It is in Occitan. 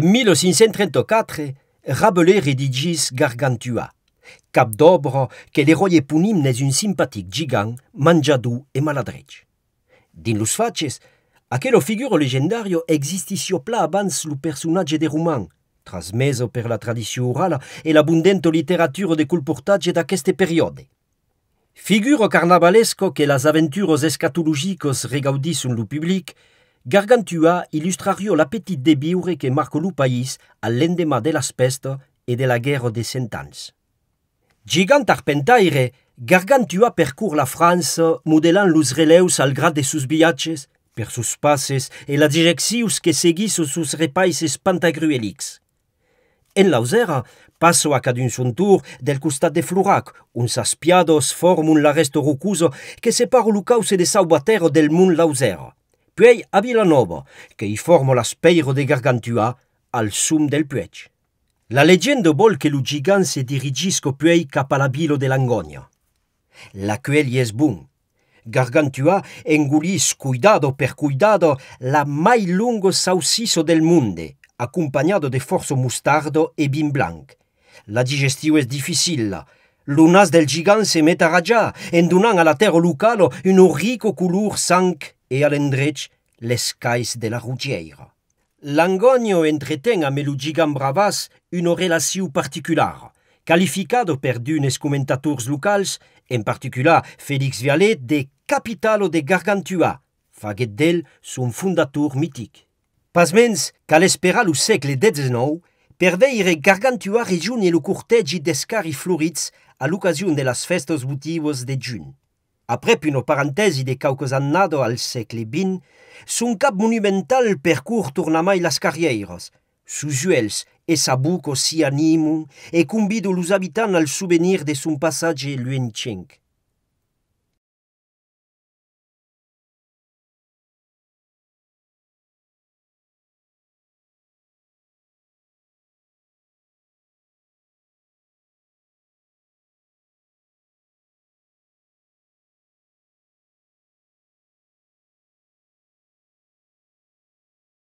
1534 e Rabelè redigis Gargantua, Cap d’obro que l’roye puim n nes un simimpatic gigant, manjadu e maladrech. Din los faches, aquel figur legendario existiso pla abans lo personatge de roman, trasmeso per la tradi orala e l’abundento literatur de culportatge d’aqueste periode. Figuro carnavalesco que las aventuros escatologs regaudidis son lo publicc, Gargantua illustrariò la petit debiure que marco lo país a l’endema de las p peststa e de la guèra de sents. Gigant pentaaire, Gargantua percur la França modelant los relèus al gra de sus viatges, per sus pases e las direxius que segui son sus repaies pantagruélics. En l’uszèra, pass a cada unun son tour del costat de Florac, uns aspiados f form un l' arreststoroc recuso que separe lo cauce de salvaè del mund Lausèra. Puei a Villanova, che i formula Speiro de Gargantua al sum del Puech. La leggenda vuol che l'Ugigan si dirigisco Puei cap alla Bilo dell'Angonia. La quegli è bun. Gargantua engullis cuidado per cuidado la mai lungo sausiso del mondo, accompagnato de forzo mustardo e bin blanc. La digestione è difficile. L'unas del gigante se metta a ragià, endonant alla terra locale un rico color sangue E ndre lcaais de laroujèra. L’angogno entreèng a melodigigam bravas una relatiiu particular, qualificado per dunes comentaators locals, en particular Félix Viallet de capitallo de Gargantua, faguèt d’l son fondator mitic. Pasmens, qu’ l’essperaal ou seègle 10X, perveire e gargantuarejun e lo corèggi d’esccar florits a l’occasion de las festas votivoss de jun. Après une parenthèse de quelques annado al siècle XX, son cap monumental percourt tournamai las juels et sa bouche si animum et convido los habitants al souvenir de son passage e